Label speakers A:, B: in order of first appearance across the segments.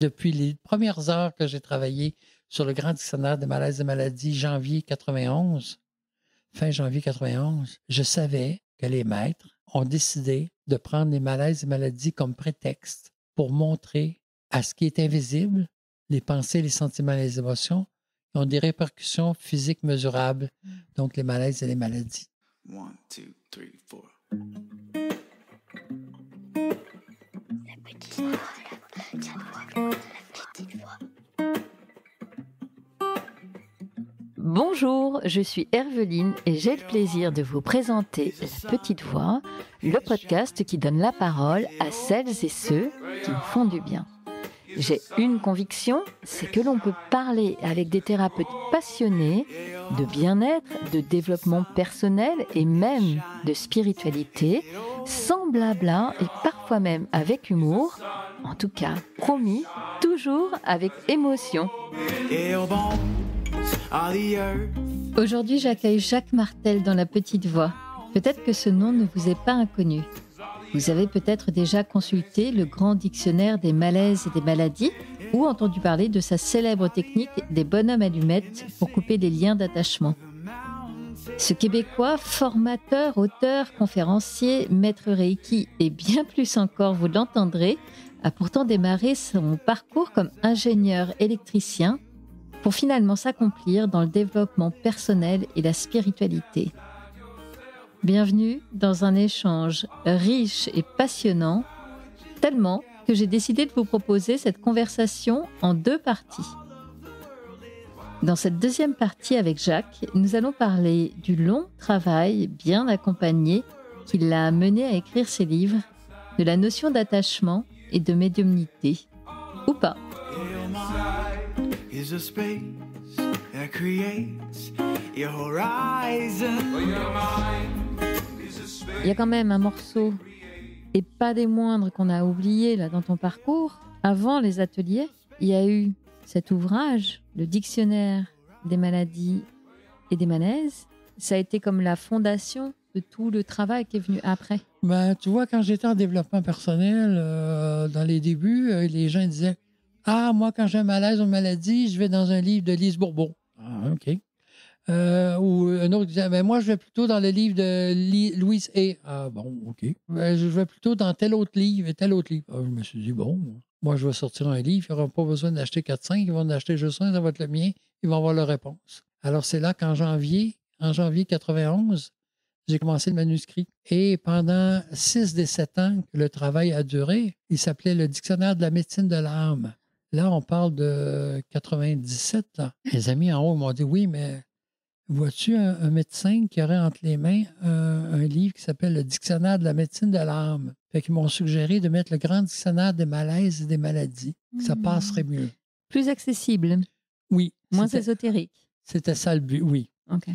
A: depuis les premières heures que j'ai travaillé sur le Grand Dictionnaire des malaises et maladies, janvier 91, fin janvier 91, je savais que les maîtres ont décidé de prendre les malaises et maladies comme prétexte pour montrer à ce qui est invisible, les pensées, les sentiments, les émotions, qui ont des répercussions physiques mesurables, donc les malaises et les maladies.
B: Bonjour, je suis Herveline et j'ai le plaisir de vous présenter La Petite Voix, le podcast qui donne la parole à celles et ceux qui nous font du bien. J'ai une conviction, c'est que l'on peut parler avec des thérapeutes passionnés de bien-être, de développement personnel et même de spiritualité, sans blabla et parfois même avec humour. En tout cas, promis, toujours avec émotion. Aujourd'hui, j'accueille Jacques Martel dans La Petite Voix. Peut-être que ce nom ne vous est pas inconnu. Vous avez peut-être déjà consulté le grand dictionnaire des malaises et des maladies ou entendu parler de sa célèbre technique des bonhommes allumettes pour couper les liens d'attachement. Ce Québécois, formateur, auteur, conférencier, maître Reiki et bien plus encore, vous l'entendrez, a pourtant démarré son parcours comme ingénieur électricien pour finalement s'accomplir dans le développement personnel et la spiritualité. Bienvenue dans un échange riche et passionnant, tellement que j'ai décidé de vous proposer cette conversation en deux parties. Dans cette deuxième partie avec Jacques, nous allons parler du long travail bien accompagné qui l'a amené à écrire ses livres, de la notion d'attachement et de médiumnité, ou pas. Oh, il y a quand même un morceau, et pas des moindres qu'on a oublié là dans ton parcours. Avant les ateliers, il y a eu cet ouvrage, le dictionnaire des maladies et des malaises. Ça a été comme la fondation de tout le travail qui est venu après.
A: Ben, tu vois, quand j'étais en développement personnel, euh, dans les débuts, euh, les gens disaient Ah, moi, quand j'ai un malaise ou une maladie, je vais dans un livre de Lise Bourbon. Ah, OK. Euh, ou un autre disait mais ben, Moi, je vais plutôt dans le livre de Louise et Ah bon, OK. Ben, je vais plutôt dans tel autre livre et tel autre livre. Ah, je me suis dit Bon, moi, je vais sortir un livre. Ils n'auront pas besoin d'acheter 4-5. Ils vont en acheter juste un. Ça va être le mien. Ils vont avoir leur réponse. Alors, c'est là qu'en janvier, en janvier 91, j'ai commencé le manuscrit. Et pendant 6 des 7 ans que le travail a duré, il s'appelait le Dictionnaire de la médecine de l'âme. Là, on parle de 97. Là. Mes amis en haut m'ont dit oui, mais vois-tu un, médecin qui aurait entre les mains euh, un, livre qui s'appelle Le Dictionnaire de la médecine de l'âme? Fait qu'ils m'ont suggéré de mettre le grand dictionnaire des malaises et des maladies. Ça mmh. passerait mieux.
B: Plus accessible. Oui. Moins ésotérique.
A: C'était ça le but, oui. OK.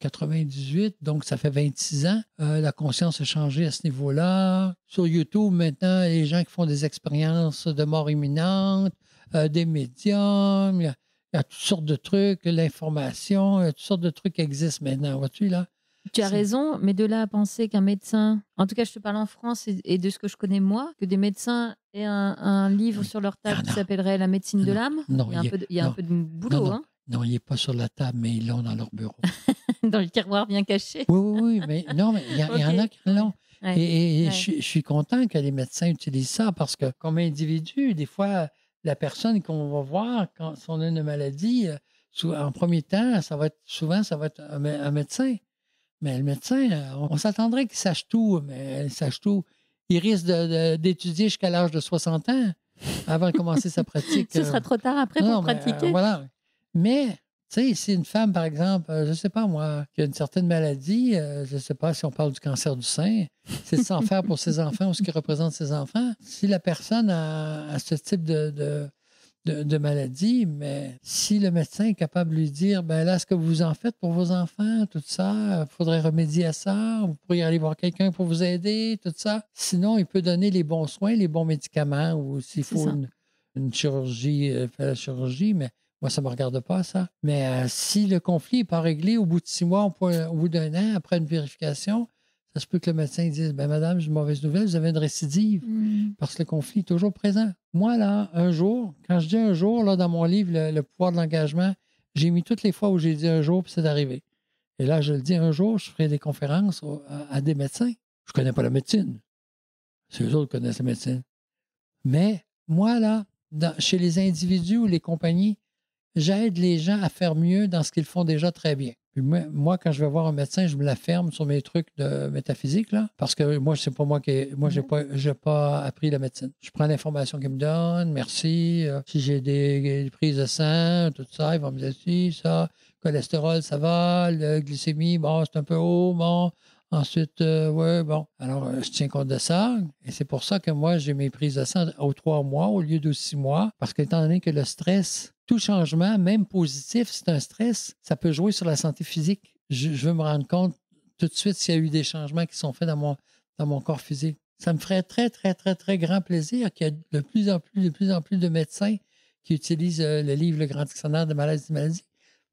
A: 98, donc ça fait 26 ans. Euh, la conscience a changé à ce niveau-là. Sur YouTube, maintenant, les gens qui font des expériences de mort imminente, euh, des médiums, il y a toutes sortes de trucs, l'information, toutes sortes de trucs existent maintenant, vois-tu là? Tu as raison,
B: mais de là à penser qu'un médecin, en tout cas je te parle en France et, de ce que je connais moi, que des médecins aient un, livre sur leur table qui s'appellerait La médecine de l'âme, il y a, un, peu de, boulot. Non, hein.
A: non il n'est pas sur la table, mais ils l'ont dans leur bureau.
B: dans le tiroir bien caché. Oui, oui, mais non, mais il y, en a qui l'ont. Et, Je, je,
A: suis content que les médecins utilisent ça parce que comme individu, des fois, la personne qu'on va voir quand on a une maladie, euh, en premier temps, ça va être, souvent, ça va être un, médecin. Mais le médecin, euh, on, s'attendrait qu'il sache tout, mais il sache tout. Il risque d'étudier jusqu'à l'âge de 60 ans avant de commencer sa pratique. Ce sera euh. trop
B: tard après pour pratiquer. voilà.
A: Mais tu sais, si une femme, par exemple, euh, je ne sais pas moi, qui a une certaine maladie, euh, je ne sais pas si on parle du cancer du sein, c'est de s'en faire pour ses enfants ou ce qui représente ses enfants. Si la personne a, ce type de, de, maladie, mais si le médecin est capable de lui dire, ben là, ce que vous en faites pour vos enfants, tout ça, il faudrait remédier à ça, vous pourriez aller voir quelqu'un pour vous aider, tout ça. Sinon, il peut donner les bons soins, les bons médicaments ou s'il faut une, une, chirurgie, euh, faire la chirurgie, mais moi, ça ne me regarde pas, ça. Mais euh, si le conflit n'est pas réglé au bout de six mois, au, bout d'un an, après une vérification, ça se peut que le médecin dise ben, Madame, j'ai une mauvaise nouvelle, vous avez une récidive, mmh. parce que le conflit est toujours présent. Moi, là, un jour, quand je dis un jour, là, dans mon livre, Le, pouvoir de l'engagement, j'ai mis toutes les fois où j'ai dit un jour, puis c'est arrivé. Et là, je le dis un jour, je ferai des conférences à, des médecins. Je ne connais pas la médecine. C'est eux autres qui connaissent la médecine. Mais moi, là, chez les individus ou les compagnies, j'aide les gens à faire mieux dans ce qu'ils font déjà très bien. moi, quand je vais voir un médecin, je me la ferme sur mes trucs de métaphysique, parce que moi, c'est pas moi qui. Moi, mhm. j'ai pas, appris la médecine. Je prends l'information qu'il me donne. merci. Euh, si j'ai des, prises de sang, tout ça, ils vont me dire si, ça, cholestérol, ça va, le glycémie, bon, c'est un peu haut, bon, Ensuite, euh, ouais, bon. Alors, euh, je tiens compte de ça. Et c'est pour ça que moi, j'ai mes prises de sang aux trois mois au lieu de six mois. Parce qu'étant donné que le stress, tout changement, même positif, c'est un stress, ça peut jouer sur la santé physique. Je, veux me rendre compte tout de suite s'il y a eu des changements qui sont faits dans mon, dans mon corps physique. Ça me ferait très, très, très, très grand plaisir qu'il y ait de plus en plus, de plus en plus de médecins qui utilisent euh, le livre Le Grand Dictionnaire de maladies et maladies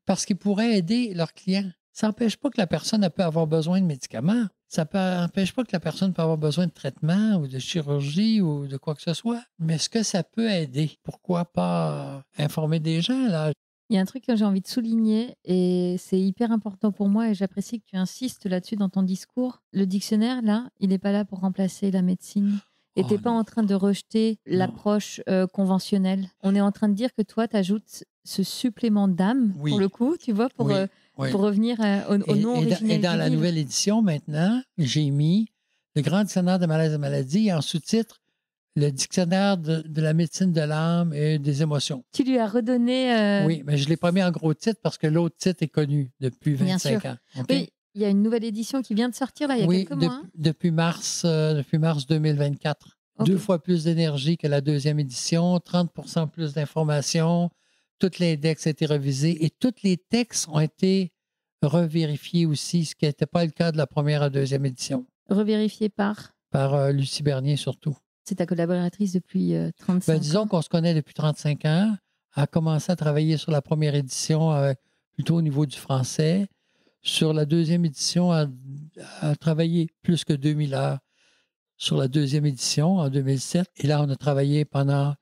A: parce qu'ils pourraient aider leurs clients ça n'empêche pas que la personne peut avoir besoin de médicaments. Ça n'empêche pas que la personne peut avoir besoin de traitement ou de chirurgie ou de quoi que ce soit. Mais est-ce que ça peut aider? Pourquoi pas informer des gens? Là?
B: Il y a un truc que j'ai envie de souligner et c'est hyper important pour moi et j'apprécie que tu insistes là-dessus dans ton discours. Le dictionnaire, là, il n'est pas là pour remplacer la médecine. Et oh tu n'es pas en train de rejeter l'approche euh, conventionnelle. On est en train de dire que toi, tu ajoutes ce supplément d'âme, pour le coup, tu vois, pour euh, pour revenir euh, au, nom et, et, et dans la nouvelle
A: édition, maintenant, j'ai mis le grand dictionnaire de malaise et maladie en sous-titre le dictionnaire de, la médecine de l'âme et des émotions.
B: Tu lui as redonné. Euh, oui,
A: mais je l'ai pas mis en gros titre parce que l'autre titre est connu depuis 25 Bien sûr.
B: ans. il y a une nouvelle édition qui vient de sortir il y a quelques mois. Hein.
A: Depuis, mars, euh, depuis mars 2024. Deux fois plus d'énergie que la deuxième édition, 30 plus d'informations, tout l'index a été revisé et tous les textes ont été revérifiés aussi, ce qui n'était pas le cas de la première à deuxième édition.
B: Revérifié par
A: Par euh, Lucie Bernier surtout.
B: C'est ta collaboratrice depuis
A: 35 euh, ben, ans. Disons qu'on se connaît depuis 35 ans. a commencé à travailler sur la première édition euh, plutôt au niveau du français. Sur la deuxième édition, a, a travaillé plus que 2000 heures sur la deuxième édition en 2007. Et là, on a travaillé pendant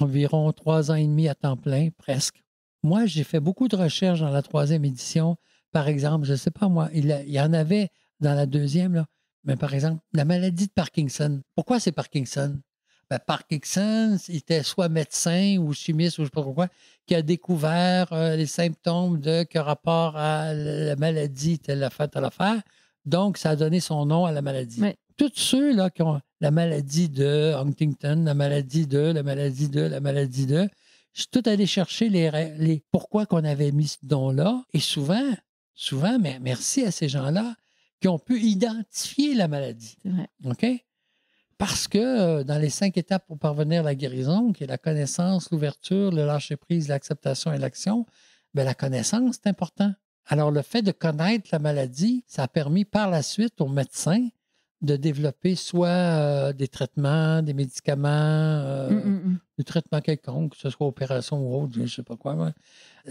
A: environ trois ans et demi à temps plein, presque. Moi, j'ai fait beaucoup de recherches dans la troisième édition. Par exemple, je ne sais pas moi, il, y en avait dans la deuxième, là, mais par exemple, la maladie de Parkinson. Pourquoi c'est Parkinson? Ben, Parkinson il était soit médecin ou chimiste ou je ne sais pas pourquoi, qui a découvert euh, les symptômes de que rapport à la maladie telle la telle à l'affaire. Donc, ça a donné son nom à la maladie tous ceux là, qui ont la maladie de Huntington, la maladie de, la maladie de, la maladie de, je suis tout allé chercher les, les pourquoi qu'on avait mis ce don-là. Et souvent, souvent, mais merci à ces gens-là qui ont pu identifier la maladie. OK? Parce que euh, dans les cinq étapes pour parvenir à la guérison, qui est la connaissance, l'ouverture, le lâcher-prise, l'acceptation et l'action, bien, la connaissance, est important. Alors, le fait de connaître la maladie, ça a permis par la suite aux médecins de développer soit euh, des traitements, des médicaments, euh, mm, mm, mm. du traitement quelconque, que ce soit opération ou autre, je ne sais pas quoi.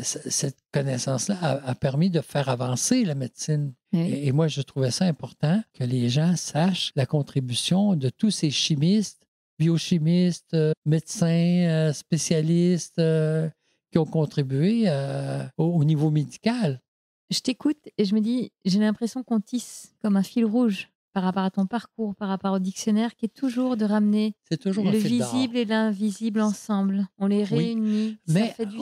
A: cette connaissance-là a, permis de faire avancer la médecine. Et, moi, je trouvais ça important que les gens sachent la contribution de tous ces chimistes, biochimistes, euh, médecins, spécialistes qui ont contribué au niveau médical.
B: Je t'écoute et je me dis, j'ai l'impression qu'on tisse comme un fil rouge par rapport à ton parcours, par rapport au dictionnaire, qui est toujours de ramener le visible et l'invisible ensemble. On les réunit, mais, ça fait du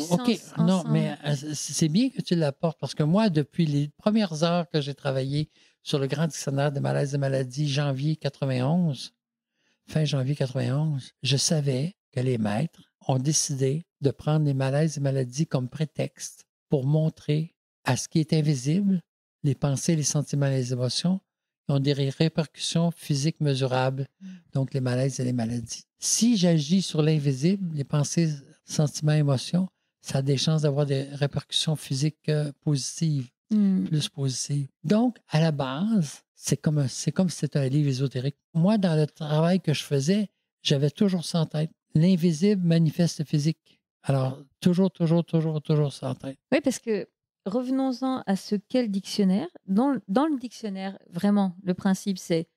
B: Non, mais
A: euh, c'est bien que tu l'apportes parce que moi, depuis les premières heures que j'ai travaillé sur le grand dictionnaire des malaises et maladies, janvier 91, fin janvier 91, je savais que les maîtres ont décidé de prendre les malaises et maladies comme prétexte pour montrer à ce qui est invisible, les pensées, les sentiments, les émotions, ont des répercussions physiques mesurables, mm. donc les malaises et les maladies. Si j'agis sur l'invisible, les pensées, sentiments, émotions, ça a des chances d'avoir des répercussions physiques euh, positives, mm. plus positives. Donc, à la base, c'est comme c'est comme si c'était un livre ésotérique. Moi, dans le travail que je faisais, j'avais toujours ça tête. L'invisible manifeste physique. Alors, toujours, toujours, toujours, toujours ça tête.
B: Oui, parce que revenons-en à ce qu'est dictionnaire. Dans, le dictionnaire, vraiment, le principe, c'est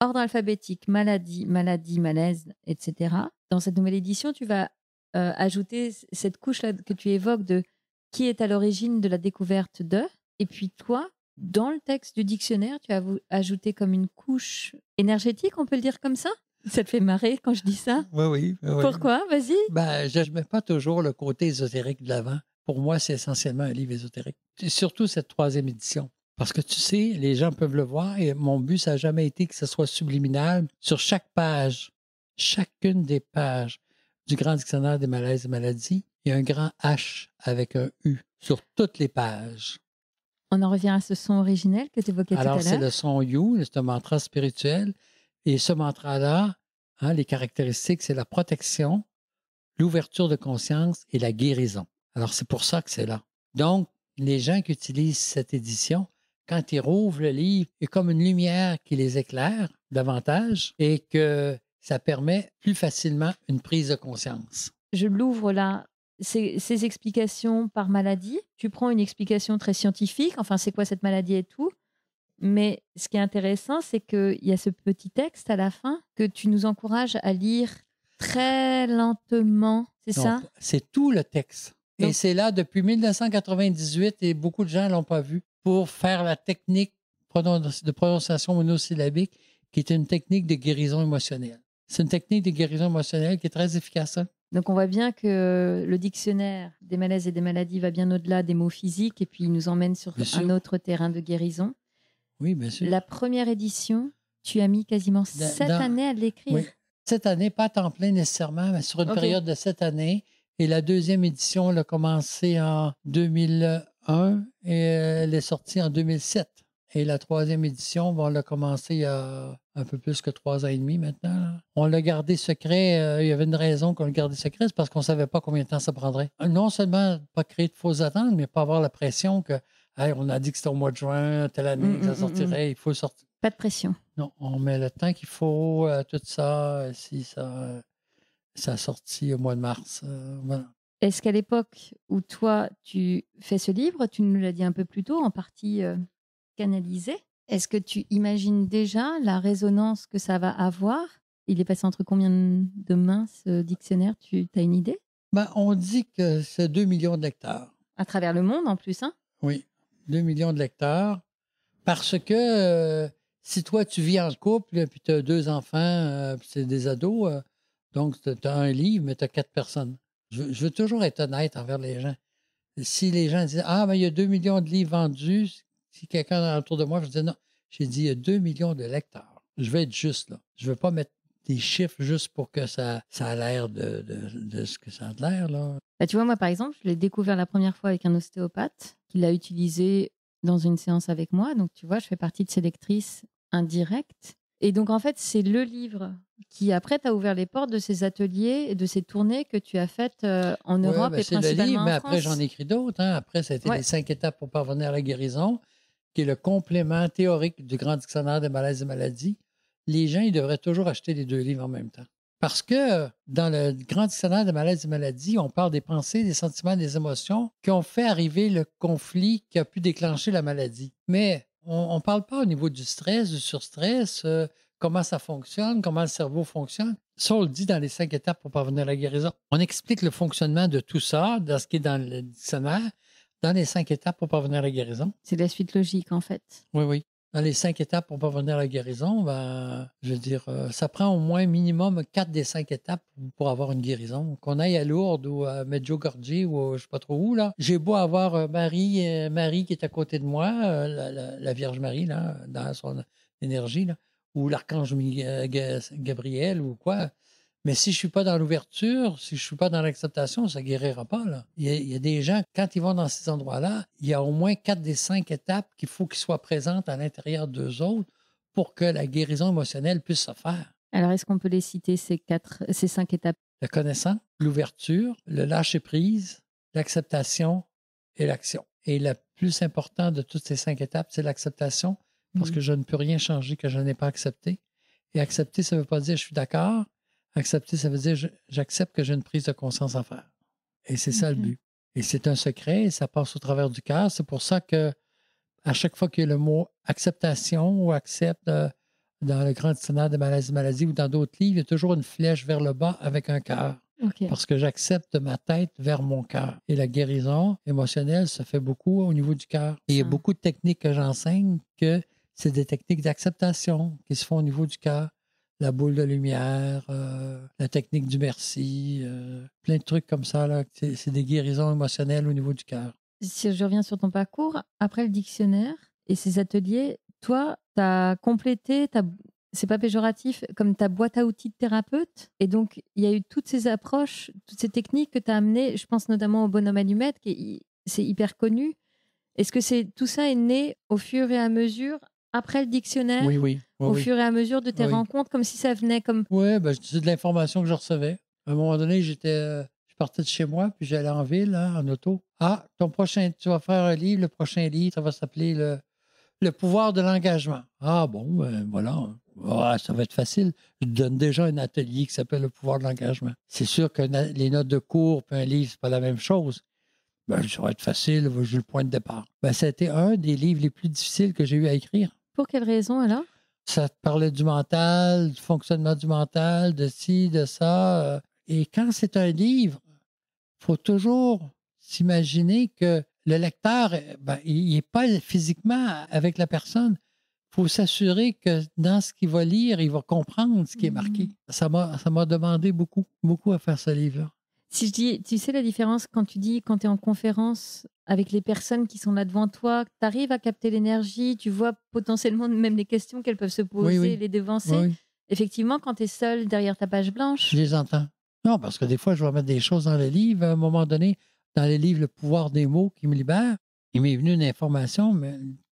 B: ordre alphabétique, maladie, maladie, malaise, etc. Dans cette nouvelle édition, tu vas euh, ajouter cette couche-là que tu évoques de qui est à l'origine de la découverte de. Et puis toi, dans le texte du dictionnaire, tu as ajouté comme une couche énergétique, on peut le dire comme ça ça te fait marrer quand je dis ça
A: Oui, oui. Pourquoi Vas-y. Ben, je ne mets pas toujours le côté ésotérique de l'avant pour moi, c'est essentiellement un livre ésotérique. Et surtout cette troisième édition. Parce que tu sais, les gens peuvent le voir et mon but, ça n'a jamais été que ce soit subliminal. Sur chaque page, chacune des pages du Grand Dictionnaire des malaises et maladies, il y a un grand H avec un U sur toutes les pages.
B: On en revient à ce son originel que tu évoquais tout à l'heure. Alors, c'est le
A: son You, c'est un mantra spirituel. Et ce mantra-là, hein, les caractéristiques, c'est la protection, l'ouverture de conscience et la guérison. Alors, c'est pour ça que c'est là. Donc, les gens qui utilisent cette édition, quand ils rouvrent le livre, il y a comme une lumière qui les éclaire davantage et que ça permet plus facilement une prise de conscience.
B: Je l'ouvre là. Ces, explications par maladie, tu prends une explication très scientifique, enfin c'est quoi cette maladie et tout, mais ce qui est intéressant, c'est qu'il y a ce petit texte à la fin que tu nous encourages à lire très lentement, c'est ça
A: C'est tout le texte. Et c'est là depuis 1998 et beaucoup de gens l'ont pas vu pour faire la technique de prononciation monosyllabique qui est une technique de guérison émotionnelle. C'est une technique de guérison émotionnelle qui est très efficace. Hein.
B: Donc on voit bien que le dictionnaire des malaises et des maladies va bien au-delà des mots physiques et puis il nous emmène sur un autre terrain de guérison.
A: Oui, bien sûr. La
B: première édition, tu as mis quasiment sept années à l'écrire. Oui. Cette année, pas à temps plein nécessairement, mais sur une période de sept années, et la
A: deuxième édition, elle a commencé en 2001 et elle est sortie en 2007. Et la troisième édition, va on l'a commencé il y a un peu plus que trois ans et demi maintenant. On l'a gardé secret. Euh, il y avait une raison qu'on le gardait secret, c'est parce qu'on ne savait pas combien de temps ça prendrait. Non seulement pas créer de fausses attentes, mais pas avoir la pression que on a dit que c'était au mois de juin, telle année que mm, ça mm, mm, sortirait, il faut sortir. Pas de pression. Non, on met le temps qu'il faut, euh, tout ça, si ça ça a sorti au mois de mars. Euh,
B: est-ce qu'à l'époque où toi, tu fais ce livre, tu nous l'as dit un peu plus tôt, en partie euh, canalisé, est-ce que tu imagines déjà la résonance que ça va avoir Il est passé entre combien de mains ce dictionnaire Tu as une idée bah, On dit que c'est 2 millions de lecteurs. À travers le monde en plus, hein
A: Oui, 2 millions de lecteurs. Parce que euh, si toi, tu vis en couple, puis tu as deux enfants, c'est des ados, donc, tu as un livre, mais tu as quatre personnes. Je, veux toujours être honnête envers les gens. Si les gens disent Ah, mais ben, il y a deux millions de livres vendus, si quelqu'un est autour de moi, je dis non. J'ai dit il y a deux millions de lecteurs. Je veux être juste là. Je veux pas mettre des chiffres juste pour que ça, ça a l'air de, de, ce que ça a l'air.
B: Là. Bah, tu vois, moi, par exemple, je l'ai découvert la première fois avec un ostéopathe qui l'a utilisé dans une séance avec moi. Donc, tu vois, je fais partie de ces lectrices indirectes et donc, en fait, c'est le livre qui, après, t'a ouvert les portes de ces ateliers et de ces tournées que tu as faites euh, en Europe bah, et c'est le livre, mais après, j'en ai écrit
A: d'autres. Hein. Après, ça a été les cinq étapes pour parvenir à la guérison, qui est le complément théorique du Grand Dictionnaire des malaises et maladies. Les gens, ils devraient toujours acheter les deux livres en même temps. Parce que dans le Grand Dictionnaire des malaises et maladies, on parle des pensées, des sentiments, des émotions qui ont fait arriver le conflit qui a pu déclencher la maladie. Mais on ne parle pas au niveau du stress, du surstress, euh, comment ça fonctionne, comment le cerveau fonctionne. Ça, on le dit dans les cinq étapes pour parvenir à la guérison. On explique le fonctionnement de tout ça dans ce qui est dans le dictionnaire, dans les cinq étapes pour parvenir à la guérison. C'est la suite logique, en fait. Oui, oui dans les cinq étapes pour parvenir à la guérison, ben, je veux dire, euh, ça prend au moins minimum quatre des cinq étapes pour avoir une guérison. Qu'on aille à Lourdes ou à Medjugorje ou je sais pas trop où, là, j'ai beau avoir euh, Marie, euh, Marie qui est à côté de moi, la, Vierge Marie, là, dans son énergie, là, ou l'archange Gabriel ou quoi, mais si je suis pas dans l'ouverture, si je suis pas dans l'acceptation, ça guérira pas. Il, y a, des gens, quand ils vont dans ces endroits-là, il y a au moins quatre des cinq étapes qu'il faut qu'ils soient présentes à l'intérieur d'eux autres pour que la guérison émotionnelle puisse se faire.
B: Alors, est-ce qu'on peut les citer, ces, quatre, ces cinq étapes La connaissance,
A: l'ouverture, le lâcher-prise, l'acceptation et l'action. Et la plus important de toutes ces cinq étapes, c'est l'acceptation, parce mmh. que je ne peux rien changer que je n'ai pas accepté. Et accepter, ça ne veut pas dire je suis d'accord, Accepter, ça veut dire j'accepte que j'ai une prise de conscience à faire. Et c'est ça le mhm. but. Et c'est un secret, ça passe au travers du cœur. C'est pour ça que à chaque fois qu'il y a le mot acceptation ou accepte euh, dans le grand dictionnaire de maladie maladie ou dans d'autres livres, il y a toujours une flèche vers le bas avec un cœur. Parce que j'accepte ma tête vers mon cœur. Et la guérison émotionnelle se fait beaucoup au niveau du cœur. il y a ah. beaucoup de techniques que j'enseigne que c'est des techniques d'acceptation qui se font au niveau du cœur la boule de lumière, euh, la technique du merci, euh, plein de trucs comme ça. Là. C'est, des guérisons émotionnelles au niveau du cœur.
B: Si je reviens sur ton parcours, après le dictionnaire et ces ateliers, toi, tu as complété, t'as, c'est pas péjoratif, comme ta boîte à outils de thérapeute. Et donc, il y a eu toutes ces approches, toutes ces techniques que tu as amenées. Je pense notamment au bonhomme allumette, qui est, c'est hyper connu. Est-ce que c'est tout ça est né au fur et à mesure après le dictionnaire au fur et à mesure de tes ah rencontres, comme si ça venait comme. Oui,
A: bah, c'est de l'information que je recevais. À un moment donné, j'étais, euh, je partais de chez moi, puis j'allais en ville, hein, en auto. Ah, ton prochain, tu vas faire un livre, le prochain livre, ça va s'appeler le, le pouvoir de l'engagement. Ah bon, ben, voilà. Ah, ça va être facile. Je donne déjà un atelier qui s'appelle Le pouvoir de l'engagement. C'est sûr que les notes de cours puis un livre, c'est pas la même chose. Ben, ça va être facile, j'ai le point de départ. Ben, ça a été un des livres les plus difficiles que j'ai eu à écrire.
B: Pour quelle raison alors?
A: Ça parlait du mental, du fonctionnement du mental, de ci, de ça. Euh. Et quand c'est un livre, il faut toujours s'imaginer que le lecteur, eh, ben, il n'est pas physiquement avec la personne. Il faut s'assurer que dans ce qu'il va lire, il va comprendre ce qui est marqué. Mmh. Ça m'a demandé beaucoup, beaucoup à faire ce livre-là.
B: Si je dis, tu sais la différence quand tu dis, quand tu es en conférence avec les personnes qui sont là devant toi, tu arrives à capter l'énergie, tu vois potentiellement même les questions qu'elles peuvent se poser, les devancer. Effectivement, quand tu es seul derrière ta page blanche.
A: Je les entends. Non, parce que des fois, je vais mettre des choses dans les livres. À un moment donné, dans les livres, le pouvoir des mots qui me libère, il m'est venu une information,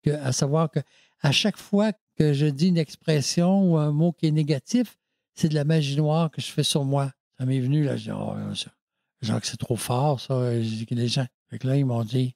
A: que, à savoir que à chaque fois que je dis une expression ou un mot qui est négatif, c'est de la magie noire que je fais sur moi. Ça m'est venu, là, je dis, oh, ça, genre que c'est trop fort, ça. Euh, les gens. Fait que là, ils m'ont dit,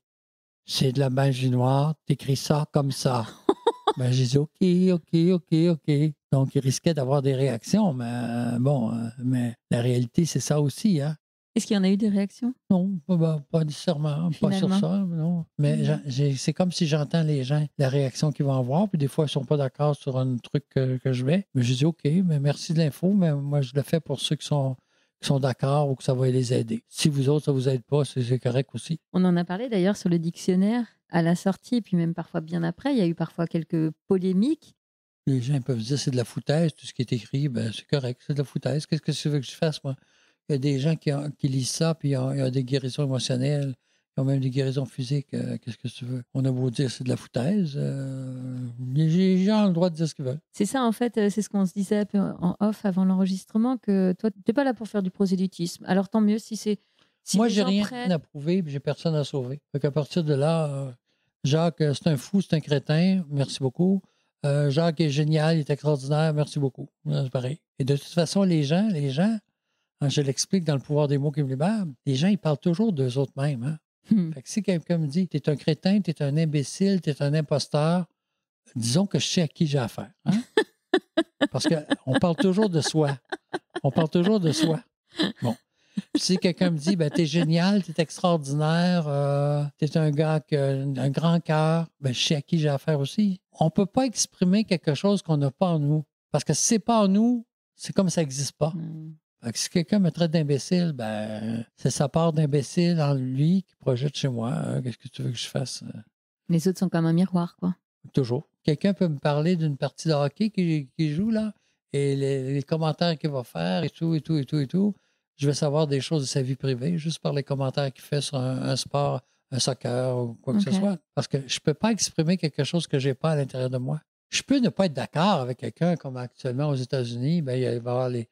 A: c'est de la magie noire, t'écris ça comme ça. ben, j'ai dit, OK, OK, OK, OK. Donc, ils risquaient d'avoir des réactions, mais euh, bon, euh, mais la réalité, c'est ça aussi, hein.
B: Est-ce qu'il y en a eu des réactions? Non,
A: pas ben, nécessairement, pas sur ça,
B: non. Mais
A: mmh. c'est comme si j'entends les gens, la réaction qu'ils vont avoir, puis des fois, ils sont pas d'accord sur un truc que, je mets. Mais je dis, OK, mais merci de l'info, mais moi, je le fais pour ceux qui sont sont d'accord ou que ça va les aider. Si vous autres, ça ne vous aide pas, c'est correct aussi.
B: On en a parlé d'ailleurs sur le dictionnaire à la sortie, puis même parfois bien après, il y a eu parfois quelques polémiques.
A: Les gens peuvent dire c'est de la foutaise, tout ce qui est écrit, ben, c'est correct, c'est de la foutaise. Qu'est-ce que tu veux que je fasse, moi? Il y a des gens qui, qui lisent ça, puis il y a des guérisons émotionnelles quand même des guérisons physiques. Euh, qu'est-ce que tu veux? On a beau dire c'est de la foutaise. Euh, les gens ont le droit de dire ce qu'ils veulent.
B: C'est ça, en fait, euh, c'est ce qu'on se disait en off avant l'enregistrement, que toi, tu n'es pas là pour faire du prosélytisme. Alors tant mieux si c'est. Moi, j'ai rien à
A: prouver, j'ai personne à sauver. Donc, à partir de là, Jacques, c'est un fou, c'est un crétin, merci beaucoup. Jacques est génial, il est extraordinaire, merci beaucoup. C'est pareil. Et de toute façon, les gens, les gens, hein, je l'explique dans le pouvoir des mots qui me libèrent, les gens, ils parlent toujours d'eux autres mêmes. Hein. Hmm. Fait que si quelqu'un me dit, tu es un crétin, tu es un imbécile, tu es un imposteur, disons que je sais à qui j'ai affaire. Hein? Parce qu'on parle toujours de soi. On parle toujours de soi. si quelqu'un me dit, ben, t'es génial, t'es extraordinaire, euh, t'es un gars qui un grand cœur, ben, je sais à qui j'ai affaire aussi. On ne peut pas exprimer quelque chose qu'on n'a pas en nous. Parce que si c'est pas en nous, c'est comme ça n'existe pas. Hmm si quelqu'un me traite d'imbécile, ben, c'est sa part d'imbécile en lui qui projette chez moi. Hein. Qu'est-ce que tu veux que je fasse?
B: Les autres sont comme un miroir, quoi.
A: Toujours. Quelqu'un peut me parler d'une partie de hockey qui, joue, là, et les, commentaires qu'il va faire, et tout, et tout, et tout, et tout. Je vais savoir des choses de sa vie privée juste par les commentaires qu'il fait sur un, sport, un soccer ou quoi que ce soit. Parce que je ne peux pas exprimer quelque chose que je n'ai pas à l'intérieur de moi. Je peux ne pas être d'accord avec quelqu'un, comme actuellement aux États-Unis, ben, il va y avoir les,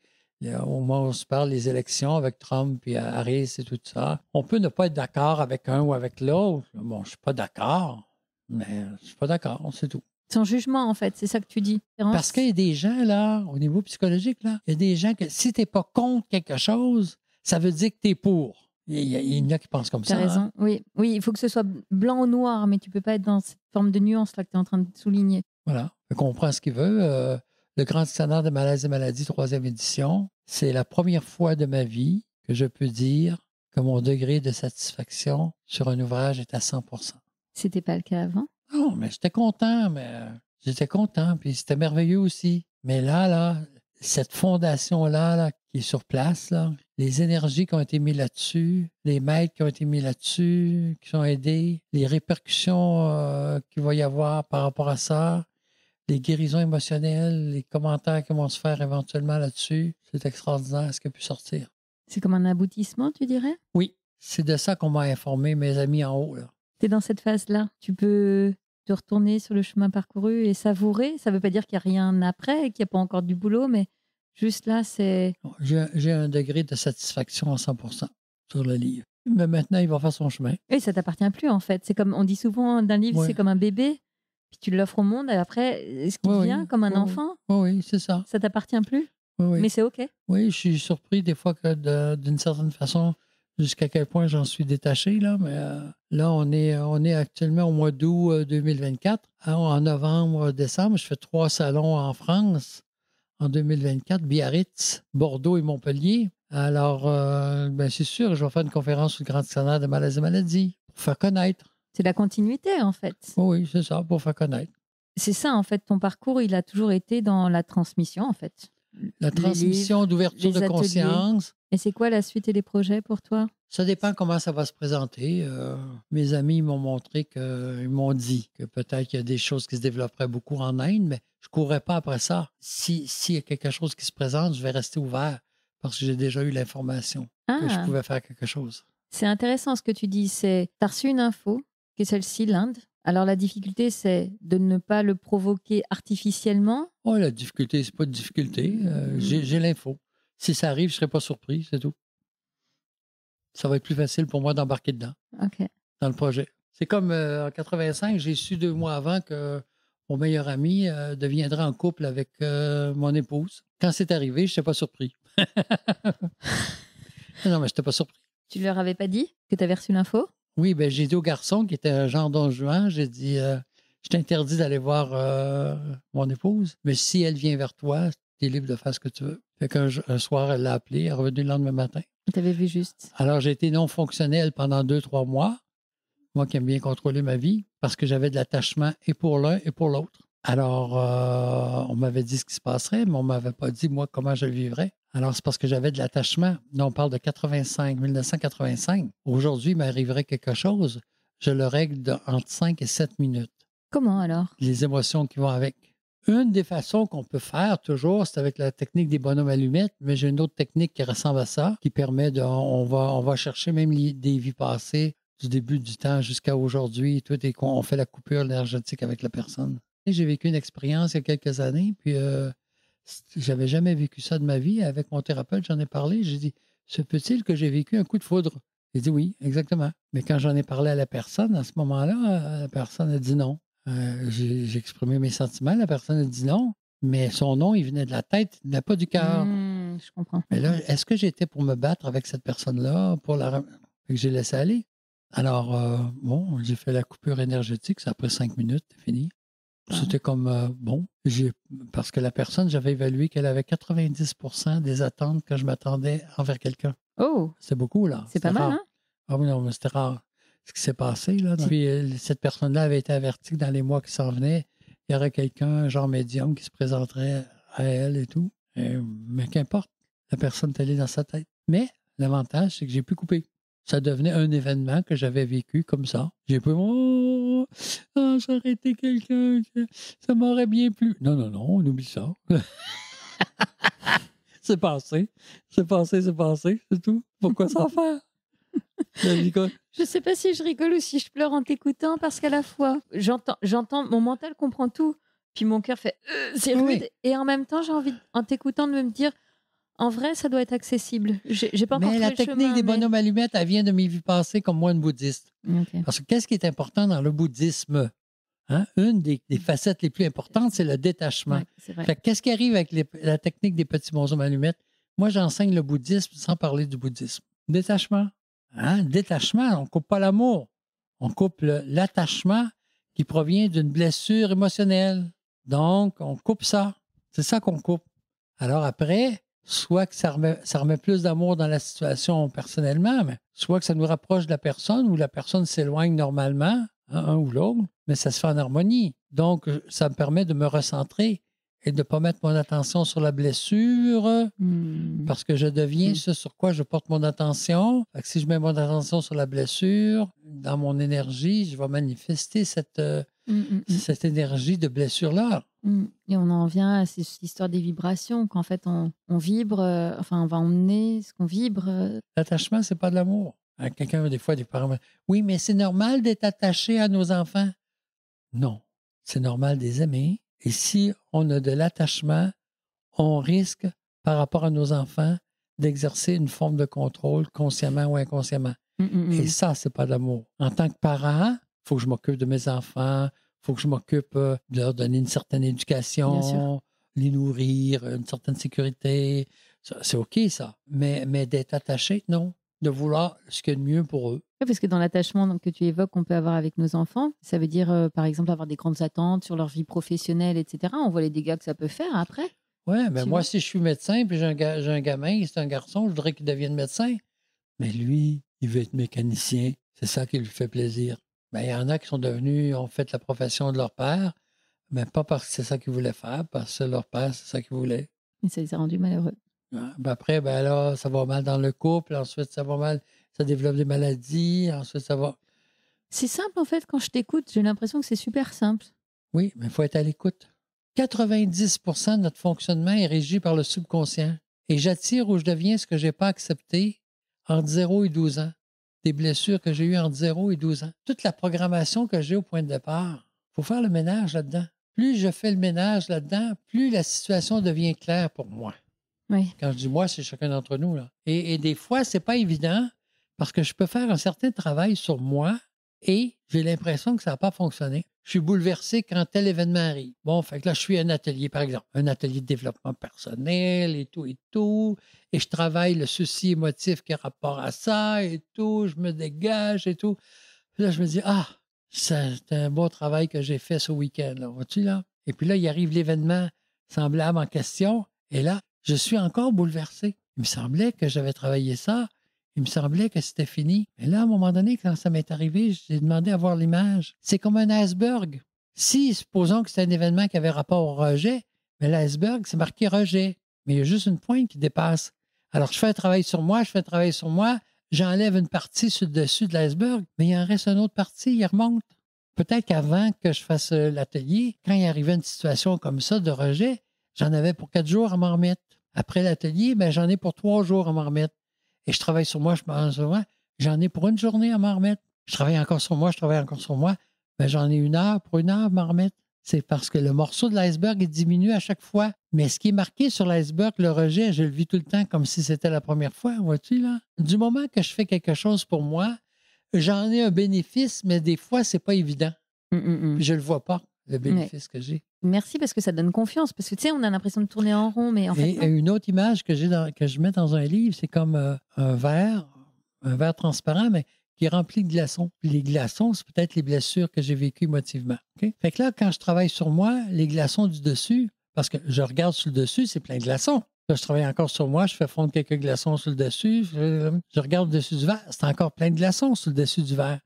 A: au moment on se parle, des élections avec Trump puis Harris et tout ça. On peut ne pas être d'accord avec un ou avec l'autre. Bon, je ne suis pas d'accord, mais je suis pas d'accord, c'est tout.
B: Son jugement, en fait, c'est ça que tu dis. Parce
A: qu'il y a des gens, là, au niveau psychologique, là, il y a des gens que si tu n'es pas contre quelque chose, ça veut dire que tu es pour. Il y, en a qui pensent comme ça. T'as hein. raison.
B: Oui, oui, il faut que ce soit blanc ou noir, mais tu peux pas être dans cette forme de nuance là que tu es en train de souligner.
A: Voilà, je comprends ce qu'il veut. Euh, le Grand Dictionnaire de malaises et maladies, troisième édition. C'est la première fois de ma vie que je peux dire que mon degré de satisfaction sur un ouvrage est à 100
B: C'était pas le cas avant? Non,
A: mais j'étais content, mais euh, j'étais content, puis c'était merveilleux aussi. Mais là, là, cette fondation-là, là, qui est sur place, là, les énergies qui ont été mises là-dessus, les maîtres qui ont été mis là-dessus, qui sont aidés, les répercussions euh, qu'il va y avoir par rapport à ça, les guérisons émotionnelles, les commentaires qui vont se faire éventuellement là-dessus. C'est extraordinaire ce qui a pu sortir.
B: C'est comme un aboutissement, tu dirais?
A: Oui. C'est de ça qu'on m'a informé mes amis en haut.
B: Tu es dans cette phase-là. Tu peux te retourner sur le chemin parcouru et savourer. Ça ne veut pas dire qu'il n'y a rien après, qu'il n'y a pas encore du boulot, mais juste là, c'est.
A: J'ai un degré de satisfaction à 100% sur le livre. Mais maintenant, il va faire son chemin.
B: Et ça t'appartient plus, en fait. C'est comme on dit souvent d'un livre, c'est comme un bébé puis tu l'offres au monde, et après, est ce qu'il vient comme un enfant, oui, c'est ça. Ça t'appartient plus, Oui, oui. mais c'est OK.
A: Oui, je suis surpris des fois que d'une certaine façon, jusqu'à quel point j'en suis détaché, là, mais euh, là, on est, euh, on est actuellement au mois d'août 2024. Euh, hein, en novembre, décembre, je fais trois salons en France en 2024, Biarritz, Bordeaux et Montpellier. Alors, ben, c'est sûr, je vais faire une conférence sur le Grand
B: scénario de Malaise et Maladies pour faire connaître. C'est la continuité, en fait. Oh oui, c'est ça, pour faire connaître. C'est ça, en fait. Ton parcours, il a toujours été dans la transmission, en fait. La transmission d'ouverture de conscience. Et c'est quoi la suite et les projets pour toi
A: Ça dépend comment ça va se présenter. Euh, mes amis m'ont montré qu'ils m'ont dit que peut-être qu'il y a des choses qui se développeraient beaucoup en Inde, mais je ne courrais pas après ça. S'il si y a quelque chose qui se présente, je vais rester ouvert parce que j'ai déjà eu l'information
B: que je ah. pouvais faire
A: quelque chose.
B: C'est intéressant ce que tu dis. C'est, tu as reçu une info, celle-ci, l'Inde. Alors la difficulté, c'est de ne pas le provoquer artificiellement.
A: Oh, la difficulté, c'est pas de difficulté. Euh, mm-hmm. J'ai l'info. Si ça arrive, je serai pas surpris, c'est tout. Ça va être plus facile pour moi d'embarquer dedans, dans le projet. C'est comme euh, en 85, j'ai su deux mois avant que mon meilleur ami euh, deviendrait en couple avec mon épouse. Quand c'est arrivé, je n'étais pas surpris. non, mais je n'étais pas surpris.
B: Tu leur avais pas dit que tu avais reçu l'info
A: oui, ben, j'ai dit au garçon qui était un Don Juan, j'ai dit euh, Je t'interdis d'aller voir euh, mon épouse, mais si elle vient vers toi, tu es libre de faire ce que tu veux. Fait qu'un un soir, elle l'a appelé, elle est revenue le lendemain matin. Tu avais vu juste. Alors, j'ai été non fonctionnel pendant deux, trois mois. Moi qui aime bien contrôler ma vie, parce que j'avais de l'attachement et pour l'un et pour l'autre. Alors, euh, on m'avait dit ce qui se passerait, mais on ne m'avait pas dit, moi, comment je vivrais. Alors, c'est parce que j'avais de l'attachement. on parle de 85, 1985. Aujourd'hui, il m'arriverait quelque chose, je le règle entre 5 et 7 minutes. Comment alors? Les émotions qui vont avec. Une des façons qu'on peut faire toujours, c'est avec la technique des bonhommes allumettes, mais j'ai une autre technique qui ressemble à ça, qui permet de, on va, on va chercher même les, des vies passées du début du temps jusqu'à aujourd'hui, tout et qu'on fait la coupure énergétique avec la personne. J'ai vécu une expérience il y a quelques années, puis euh, j'avais jamais vécu ça de ma vie. Avec mon thérapeute, j'en ai parlé. J'ai dit, se peut-il que j'ai vécu un coup de foudre? Il dit oui, exactement. Mais quand j'en ai parlé à la personne, à ce moment-là, la personne a dit non. Euh, j'ai exprimé mes sentiments, la personne a dit non, mais son nom, il venait de la tête, il n'a pas du cœur.
B: Mmh, je comprends. Mais
A: là, est-ce que j'étais pour me battre avec cette personne-là, pour la. que j'ai laissé aller? Alors, euh, bon, j'ai fait la coupure énergétique, ça a pris cinq minutes, c'est fini. Hein? C'était comme, euh, bon, j'ai parce que la personne, j'avais évalué qu'elle avait 90 des attentes que je m'attendais envers quelqu'un. Oh! C'est beaucoup, là. C'est pas mal, hein? Ah oui, non, c'était rare ce qui s'est passé, là. puis euh, cette personne-là avait été avertie que dans les mois qui s'en venaient, il y aurait quelqu'un, genre médium, qui se présenterait à elle et tout. Euh, mais qu'importe, la personne est allée dans sa tête. Mais l'avantage, c'est que j'ai pu couper ça devenait un événement que j'avais vécu comme ça. J'ai pu, ah, oh, j'aurais oh, oh, été quelqu'un, ça m'aurait bien plu. Non, non, non, on oublie ça. c'est passé, c'est passé, c'est passé, c'est tout. Pourquoi s'en faire?
B: je ne sais pas si je rigole ou si je pleure en t'écoutant parce qu'à la fois, j'entends, j'entends, mon mental comprend tout, puis mon cœur fait, euh, c'est rude, et en même temps, j'ai envie, en t'écoutant, de me dire, en vrai, ça doit être accessible. J'ai pas Mais la technique des bonhommes
A: allumettes, elle vient de mes vies passées comme moi, une bouddhiste. Parce que qu'est-ce qui est important dans le bouddhisme hein? Une des, facettes les plus importantes, c'est le détachement. qu'est-ce qui arrive avec la technique des petits bonhommes allumettes Moi, j'enseigne le bouddhisme sans parler du bouddhisme. Détachement. Hein? Détachement, on ne coupe pas l'amour. On coupe l'attachement qui provient d'une blessure émotionnelle. Donc, on coupe ça. C'est ça qu'on coupe. Alors après, soit que ça remet, plus d'amour dans la situation personnellement, soit que ça nous rapproche de la personne ou la personne s'éloigne normalement, hein, un ou l'autre, mais ça se fait en harmonie. Donc, ça me permet de me recentrer et de ne pas mettre mon attention sur la blessure hmm. parce que je deviens hmm. ce sur quoi je porte mon attention. si je mets mon attention sur la blessure, dans mon énergie, je vais manifester cette, euh, hmm, cette énergie de blessure-là.
B: Et on en vient à cette histoire des vibrations, qu'en fait on, vibre, euh, enfin on va emmener ce qu'on vibre. Euh.
A: L'attachement, c'est pas de l'amour. à hein, Quelqu'un, des fois, des parents,
B: oui, mais c'est normal d'être attaché à nos enfants.
A: Non, c'est normal de les aimer. Et si on a de l'attachement, on risque, par rapport à nos enfants, d'exercer une forme de contrôle, consciemment ou inconsciemment. Mm, mm, Et mm. ça, c'est pas de l'amour. En tant que parent, il faut que je m'occupe de mes enfants, faut que je m'occupe euh, de leur donner une certaine éducation, les nourrir, une certaine sécurité. C'est OK, ça. Mais, mais d'être attaché, non. De vouloir ce qu'il y a de mieux pour eux.
B: parce que dans l'attachement que tu évoques qu'on peut avoir avec nos enfants, ça veut dire, euh, par exemple, avoir des grandes attentes sur leur vie professionnelle, etc. On voit les dégâts que ça peut faire après. Oui, mais moi, si je suis médecin, puis
A: j'ai un, un, gamin, c'est un garçon, je voudrais qu'il devienne médecin. Mais lui, il veut être mécanicien. C'est ça qui lui fait plaisir. Ben, il y en a qui sont devenus, ont fait la profession de leur père, mais pas parce que c'est ça qu'ils voulaient faire, parce que leur père, c'est ça qu'ils voulaient.
B: Mais ça les a rendus malheureux. Ben,
A: après, ben là, ça va mal dans le couple, ensuite ça va mal, ça développe des maladies, ensuite ça va.
B: C'est simple en fait, quand je t'écoute, j'ai l'impression que c'est super simple.
A: Oui, mais il faut être à l'écoute. 90% de notre fonctionnement est régi par le subconscient. Et j'attire ou je deviens ce que je n'ai pas accepté entre 0 et 12 ans des blessures que j'ai eues entre 0 et 12 ans. Toute la programmation que j'ai au point de départ, il faut faire le ménage là-dedans. Plus je fais le ménage là-dedans, plus la situation devient claire pour moi. Quand je dis moi, c'est chacun d'entre nous. Là. Et, et des fois, c'est pas évident parce que je peux faire un certain travail sur moi et j'ai l'impression que ça n'a pas fonctionné. Je suis bouleversé quand tel événement arrive. Bon, fait que là, je suis un atelier, par exemple, un atelier de développement personnel et tout et tout, et je travaille le souci émotif qui a rapport à ça et tout, je me dégage et tout. là, je me dis, ah, c'est un bon travail que j'ai fait ce week-end, vois-tu là? Et puis là, il arrive l'événement semblable en question, et là, je suis encore bouleversé. Il me semblait que j'avais travaillé ça, il me semblait que c'était fini. Mais là, à un moment donné, quand ça m'est arrivé, j'ai demandé à voir l'image. C'est comme un iceberg. Si, supposons que c'est un événement qui avait rapport au rejet, mais l'iceberg, c'est marqué rejet. Mais il y a juste une pointe qui dépasse. Alors, je fais un travail sur moi, je fais un travail sur moi, j'enlève une partie sur le dessus de l'iceberg, mais il en reste une autre partie, il remonte. Peut-être qu'avant que je fasse euh, l'atelier, quand il arrivait une situation comme ça de rejet, j'en avais pour quatre jours à m'en Après l'atelier, ben, j'en ai pour trois jours à m'en et je travaille sur moi, je m'en J'en ai pour une journée à m'en remettre. Je travaille encore sur moi, je travaille encore sur moi, mais ben, j'en ai une heure pour une heure à m'en remettre. C'est parce que le morceau de l'iceberg est diminué à chaque fois. Mais ce qui est marqué sur l'iceberg, le rejet, je le vis tout le temps comme si c'était la première fois, vois-tu là? Du moment que je fais quelque chose pour moi, j'en ai un bénéfice, mais des fois, c'est pas évident. Je hum, hum, hum. Je le vois pas le bénéfice que j'ai.
B: Merci parce que ça donne confiance. Parce que tu sais, on a l'impression de tourner en rond, mais en fait.
A: une autre image que, que je mets dans un livre, c'est comme euh, un verre, un verre transparent, mais qui est rempli de glaçons. les glaçons, c'est peut-être les blessures que j'ai vécues émotivement. Fait que là, quand je travaille sur moi, les glaçons du dessus, parce que je regarde sur le dessus, c'est plein de glaçons. Quand je travaille encore sur moi, je fais fondre quelques glaçons sur le dessus, je, regarde dessus du verre, c'est encore plein de glaçons sur le dessus du verre.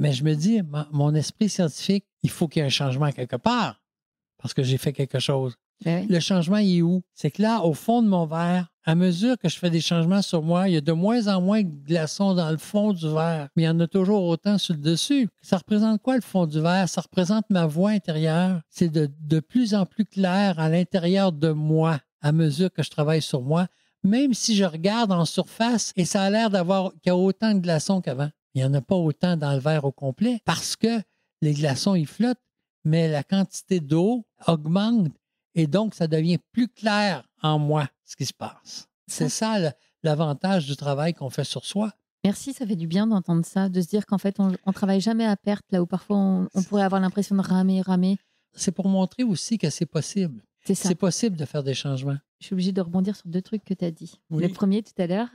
A: Mais je me dis, mon esprit scientifique, il faut qu'il y ait un changement quelque part parce que j'ai fait quelque chose. Ben le changement, il est où? C'est que là, au fond de mon verre, à mesure que je fais des changements sur moi, il y a de moins en moins de glaçons dans le fond du verre, mais il y en a toujours autant sur le dessus. Ça représente quoi le fond du verre? Ça représente ma voix intérieure. C'est de, de plus en plus clair à l'intérieur de moi à mesure que je travaille sur moi, même si je regarde en surface et ça a l'air d'avoir autant de glaçons qu'avant. Il n'y en a pas autant dans le verre au complet parce que les glaçons, ils flottent, mais la quantité d'eau augmente et donc ça devient plus clair en moi ce qui se passe. C'est ça l'avantage du travail qu'on fait sur soi.
B: Merci, ça fait du bien d'entendre ça, de se dire qu'en fait, on ne travaille jamais à perte, là où parfois on, pourrait avoir l'impression de ramer, ramer.
A: C'est pour montrer aussi que c'est possible. C'est possible de faire des changements.
B: Je suis obligée de rebondir sur deux trucs que tu as dit. Le premier, tout à l'heure,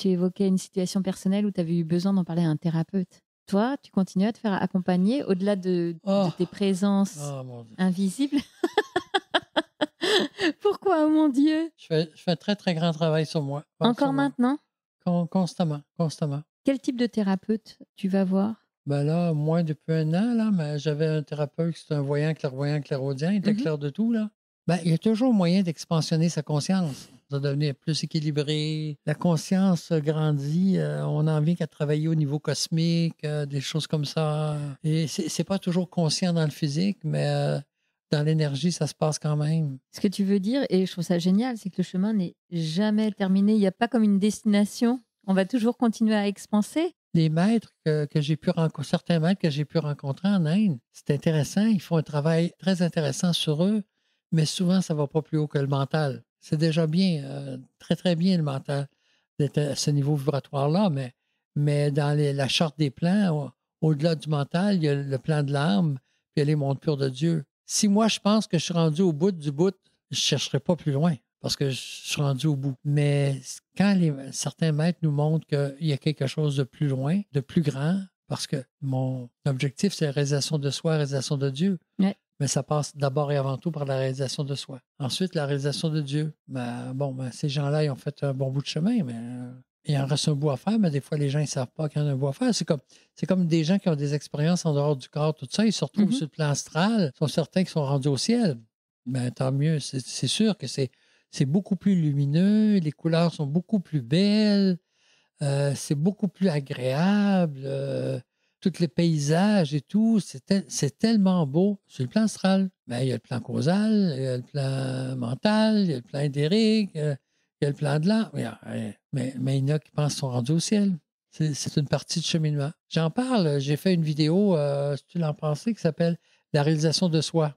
B: tu évoquais une situation personnelle où tu avais eu besoin d'en parler à un thérapeute. Toi, tu continues à te faire accompagner au-delà de, oh. tes présences oh, invisibles. Pourquoi, oh mon Dieu
A: je fais, je très très grand travail sur moi.
B: Encore maintenant Constamment, constamment. Quel type de thérapeute tu vas voir
A: ben là, moi, depuis un an, là, mais j'avais un thérapeute, c'était un voyant, clairvoyant, clairaudient, il était mm-hmm. clair de tout, là. Ben, il y a toujours moyen d'expansionner sa conscience de devenir plus équilibré. La conscience euh, grandit, euh, on en vient qu'à travailler au niveau cosmique, euh, des choses comme ça. Et c'est pas toujours conscient dans le physique, mais dans l'énergie, ça se passe quand même.
B: Ce que tu veux dire, et je trouve ça génial, c'est que le chemin n'est jamais terminé. Il n'y a pas comme une destination. On va toujours continuer à expanser.
A: Les maîtres que, j'ai pu rencontrer, certains maîtres que j'ai pu rencontrer en Inde, c'est intéressant. Ils font un travail très intéressant sur eux, mais souvent, ça ne va pas plus haut que le mental c'est déjà bien, euh, très, très bien le mental d'être à ce niveau vibratoire-là, mais, mais dans la charte des plans, au-delà du mental, il y a le plan de l'âme, puis il y a les mondes purs de Dieu. Si moi, je pense que je suis rendu au bout du bout, je ne chercherai pas plus loin parce que je suis rendu au bout. Mais quand certains maîtres nous montrent qu'il y a quelque chose de plus loin, de plus grand, parce que mon objectif, c'est la réalisation de soi, la réalisation de Dieu. Ouais mais ça passe d'abord et avant tout par la réalisation de soi. Ensuite, la réalisation de Dieu. Ben, bon, ben, ces gens-là, ils ont fait un bon bout de chemin, mais euh, il en reste un bout à faire, mais des fois, les gens ne savent pas qu'il y en a un bout à faire. C'est comme, c'est comme des gens qui ont des expériences en dehors du corps, tout ça, ils se retrouvent mm-hmm. sur le plan astral, sont certains qu'ils sont rendus au ciel. Mais ben, tant mieux, c'est sûr que c'est c'est beaucoup plus lumineux, les couleurs sont beaucoup plus belles, euh, c'est beaucoup plus agréable. Euh, tous les paysages et tout, c'est, tellement beau sur le plan astral. Mais ben, il y a le plan causal, il y a le plan mental, il y a le plan éthérique, euh, il y a le plan de l'âme. Ah, mais, mais il y en a qui pensent sont rendus au ciel. C'est, une partie de cheminement. J'en parle, j'ai fait une vidéo, euh, si tu l'en pensais, qui s'appelle La réalisation de soi.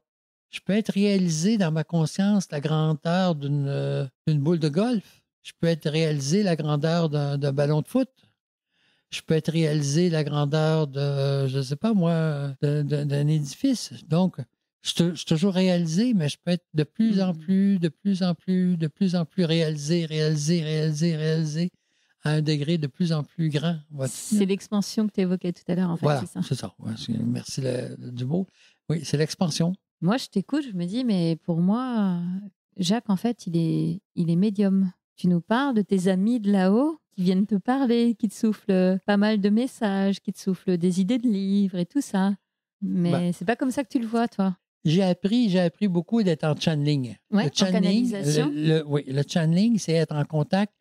A: Je peux être réalisé dans ma conscience la grandeur euh, d'une, boule de golf. Je peux être réalisé la grandeur d'un ballon de foot je peux être réalisé la grandeur de, je ne sais pas moi, d'un édifice. Donc, je suis toujours réalisé, mais je peux être de plus en mm. plus, de plus en plus, de plus en plus réalisé, réalisé, réalisé, réalisé à un degré de plus en plus grand. C'est
B: l'expansion que tu évoquais tout à l'heure, en fait. Voilà,
A: c'est ça. Merci le, Oui, c'est l'expansion.
B: Moi, je t'écoute, je me dis, mais pour moi, Jacques, en fait, il est, il est médium. Tu nous parles de tes amis de là-haut qui viennent te parler, qui te soufflent euh, pas mal de messages, qui te soufflent des idées de livres et tout ça. Mais bah, c'est pas comme ça que tu le vois, toi.
A: J'ai appris, j'ai appris beaucoup d'être en channeling. le channeling, oui, le channeling, c'est être en contact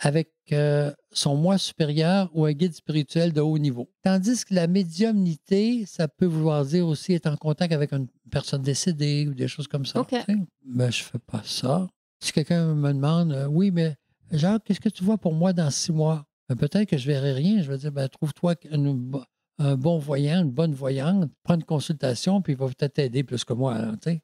A: avec euh, son moi supérieur ou un guide spirituel de haut niveau. Tandis que la médiumnité, ça peut vouloir dire aussi être en contact avec une personne décédée ou des choses comme ça. Mais ben, je fais pas ça. Si quelqu'un me demande, euh, oui, mais Jacques, qu'est-ce que tu vois pour moi dans six mois? Ben, peut-être que je ne verrai rien. Je vais dire, ben, trouve-toi un bon voyant, une bonne voyante, prends une consultation, puis il va peut-être t'aider plus que moi. Hein,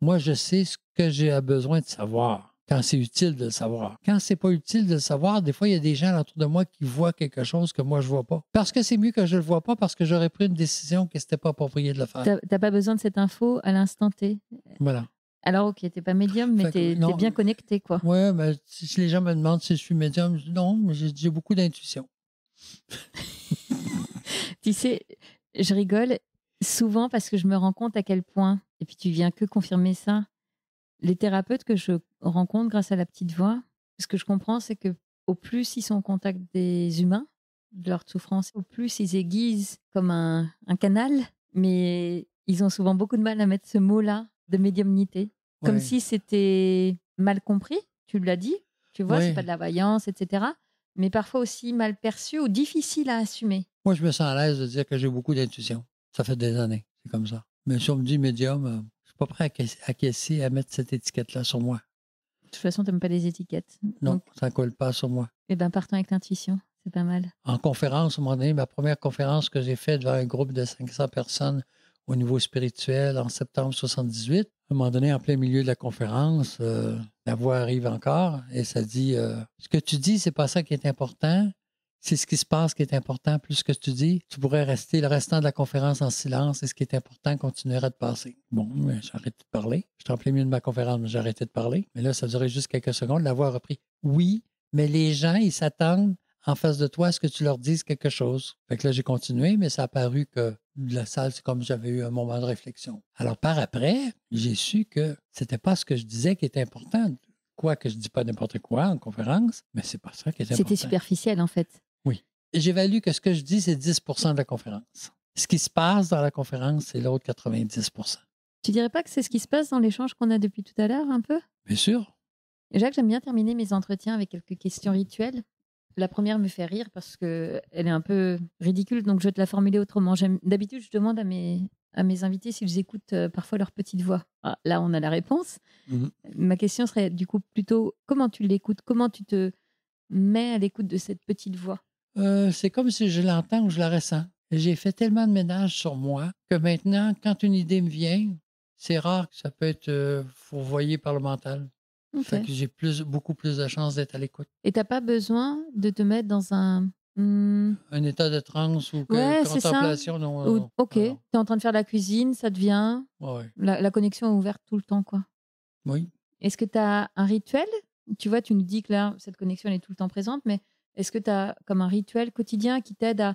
A: moi, je sais ce que j'ai besoin de savoir quand c'est utile de le savoir. Quand c'est pas utile de le savoir, des fois, il y a des gens autour de moi qui voient quelque chose que moi, je vois pas. Parce que c'est mieux que je le vois pas, parce que j'aurais pris une décision que n'était pas approprié de le faire.
B: n'as pas besoin de cette info à l'instant T. Voilà. Alors, ok, t'es pas médium, mais tu es bien connecté,
A: quoi. Ouais, ben, si les gens me demandent si je suis médium, je dis non, mais j'ai beaucoup d'intuition.
B: tu sais, je rigole souvent parce que je me rends compte à quel point, et puis tu viens que confirmer ça, les thérapeutes que je rencontre grâce à la petite voix, ce que je comprends, c'est que au plus ils sont en contact des humains, de leur souffrance, au plus ils aiguisent comme un canal, mais ils ont souvent beaucoup de mal à mettre ce mot-là de médiumnité. Comme si c'était mal compris, tu l'as dit, tu vois, c'est pas de la vaillance, etc. Mais parfois aussi mal perçu ou difficile à assumer.
A: Moi, je me sens à l'aise de dire que j'ai beaucoup d'intuition. Ça fait des années, c'est comme ça. Mais si on me dit médium, euh, je ne suis pas prêt à caisser, à mettre cette étiquette-là sur moi.
B: De toute façon, tu n'aimes pas les étiquettes. Non,
A: ça colle pas sur moi.
B: Et eh bien, partons avec l'intuition. C'est pas mal.
A: En conférence, mon moment ma première conférence que j'ai faite devant un groupe de 500 personnes au niveau spirituel en septembre 78, à un moment donné, en plein milieu de la conférence, euh, la voix arrive encore et ça dit euh, Ce que tu dis, c'est pas ça qui est important, c'est ce qui se passe qui est important plus que ce que tu dis. Tu pourrais rester le restant de la conférence en silence et ce qui est important continuera de passer. Bon, j'arrête de parler. Je en plein milieu de ma conférence, mais j'ai de parler. Mais là, ça durait juste quelques secondes. La voix a repris Oui, mais les gens, ils s'attendent en face de toi, est-ce que tu leur dises quelque chose? Fait que là, j'ai continué, mais ça a paru que la salle, c'est comme j'avais eu un moment de réflexion. Alors, par après, j'ai su que c'était pas ce que je disais qui était important. Quoi que je dis pas n'importe quoi en conférence, mais c'est pas ça qui était important. C'était
B: superficiel, en fait.
A: Oui. J'évalue que ce que je dis, c'est 10 de la conférence. Ce qui se passe dans la conférence, c'est l'autre 90
B: Tu dirais pas que c'est ce qui se passe dans l'échange qu'on a depuis tout à l'heure, un peu? Bien sûr. Jacques, j'aime bien terminer mes entretiens avec quelques questions rituelles. La première me fait rire parce qu'elle est un peu ridicule, donc je vais te la formuler autrement. D'habitude, je demande à mes, invités s'ils écoutent euh, parfois leur petite voix. Ah, là, on a la réponse. Mhm. Ma question serait du coup plutôt comment tu l'écoutes Comment tu te mets à l'écoute de cette petite voix
A: euh, C'est comme si je l'entends ou je la ressens. J'ai fait tellement de ménage sur moi que maintenant, quand une idée me vient, c'est rare que ça peut être euh, fourvoyé par le mental que j'ai plus, beaucoup plus de chance d'être à l'écoute.
B: Et t'as pas besoin de te mettre dans un hmm.
A: un état de transe ou que contemplation, non,
B: Ok, tu es en train de faire la cuisine, ça devient la, la, connexion est ouverte tout le temps, quoi. Oui. Est-ce que tu as un rituel Tu vois, tu nous dis que là, cette connexion elle est tout le temps présente, mais est-ce que tu as comme un rituel quotidien qui t'aide à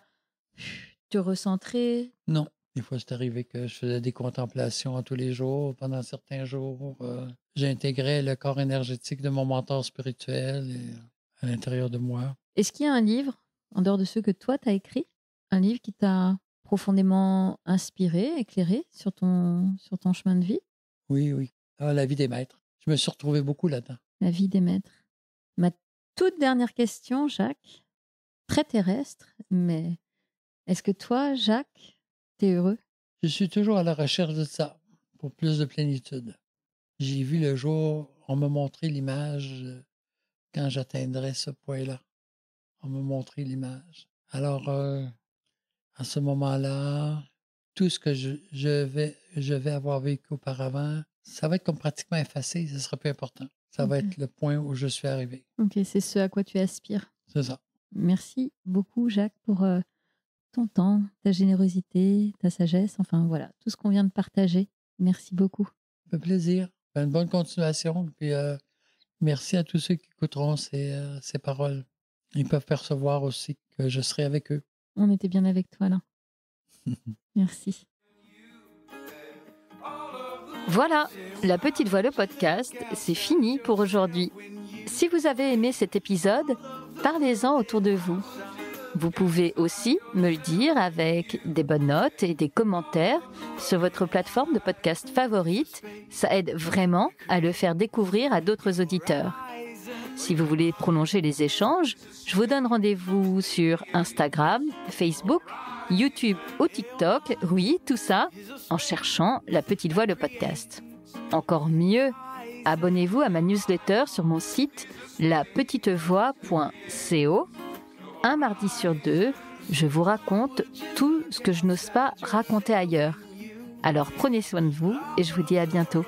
B: te recentrer
A: Non. Des fois, c'est arrivé que je faisais des contemplations tous les jours, pendant certains
B: jours. j'ai euh,
A: J'intégrais le corps énergétique de mon mentor spirituel euh, à l'intérieur de moi.
B: Est-ce qu'il y a un livre, en dehors de ceux que toi, tu as écrit, un livre qui t'a profondément inspiré, éclairé sur ton, sur ton chemin de vie
A: Oui, oui. Ah, la vie des maîtres. Je me suis retrouvé beaucoup là-dedans.
B: La vie des maîtres. Ma toute dernière question, Jacques, très terrestre, mais est-ce que toi, Jacques, heureux?
A: Je suis toujours à la recherche de ça, pour plus de plénitude. J'ai vu le jour, on me montrait l'image euh, quand j'atteindrais ce point-là. On me montrait l'image. Alors, euh, à ce moment-là, tout ce que je, vais, je vais avoir vécu auparavant, ça va être comme pratiquement effacé, ce sera plus important. Ça va être le point où je suis arrivé.
B: Ok, c'est ce à quoi tu aspires. C'est ça. Merci beaucoup, Jacques, pour euh, ton temps, ta générosité, ta sagesse, enfin voilà, tout ce qu'on vient de partager. Merci beaucoup.
A: Un plaisir. Une ben, bonne continuation. Puis euh, merci à tous ceux qui écouteront ces, euh, ces, paroles. Ils peuvent percevoir aussi que je serai avec eux.
B: On était bien avec toi là. merci. Voilà, La Petite Voix le podcast, c'est fini pour aujourd'hui. Si vous avez aimé cet épisode, parlez-en autour de vous. Vous pouvez aussi me le dire avec des bonnes notes et des commentaires sur votre plateforme de podcast favorite. Ça aide vraiment à le faire découvrir à d'autres auditeurs. Si vous voulez prolonger les échanges, je vous donne rendez-vous sur Instagram, Facebook, YouTube ou TikTok. Oui, tout ça en cherchant La Petite Voix le podcast. Encore mieux, abonnez-vous à ma newsletter sur mon site lapetitevoix.co un mardi sur deux, je vous raconte tout ce que je n'ose pas raconter ailleurs. Alors prenez soin de vous et je vous dis à bientôt.